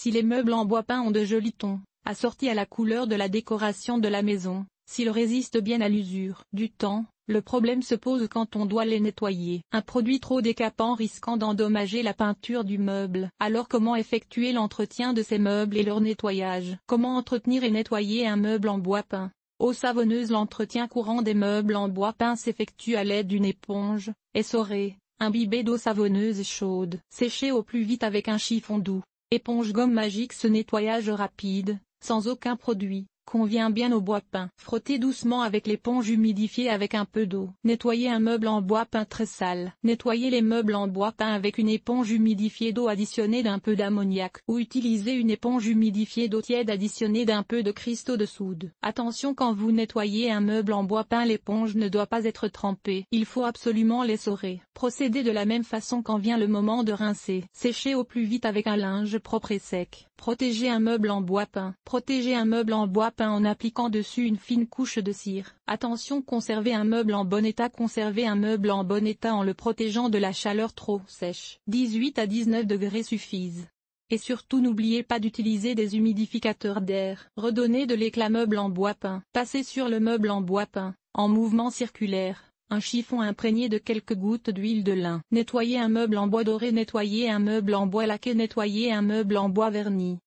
Si les meubles en bois peint ont de jolis tons, assortis à la couleur de la décoration de la maison, s'ils résistent bien à l'usure du temps, le problème se pose quand on doit les nettoyer. Un produit trop décapant risquant d'endommager la peinture du meuble. Alors comment effectuer l'entretien de ces meubles et leur nettoyage Comment entretenir et nettoyer un meuble en bois peint Eau savonneuse L'entretien courant des meubles en bois peint s'effectue à l'aide d'une éponge, essorée, imbibée d'eau savonneuse chaude, séchée au plus vite avec un chiffon doux. Éponge gomme magique ce nettoyage rapide, sans aucun produit convient bien au bois peint. Frottez doucement avec l'éponge humidifiée avec un peu d'eau. Nettoyez un meuble en bois peint très sale. Nettoyez les meubles en bois peint avec une éponge humidifiée d'eau additionnée d'un peu d'ammoniac ou utilisez une éponge humidifiée d'eau tiède additionnée d'un peu de cristaux de soude. Attention quand vous nettoyez un meuble en bois peint l'éponge ne doit pas être trempée. Il faut absolument l'essorer. Procédez de la même façon quand vient le moment de rincer. Séchez au plus vite avec un linge propre et sec. Protégez un meuble en bois peint. Protégez un meuble en bois peint en appliquant dessus une fine couche de cire. Attention conserver un meuble en bon état conserver un meuble en bon état en le protégeant de la chaleur trop sèche. 18 à 19 degrés suffisent. Et surtout n'oubliez pas d'utiliser des humidificateurs d'air. redonner de l'éclat meuble en bois peint. Passez sur le meuble en bois peint, en mouvement circulaire un chiffon imprégné de quelques gouttes d'huile de lin. nettoyer un meuble en bois doré, nettoyer un meuble en bois laqué, nettoyer un meuble en bois verni.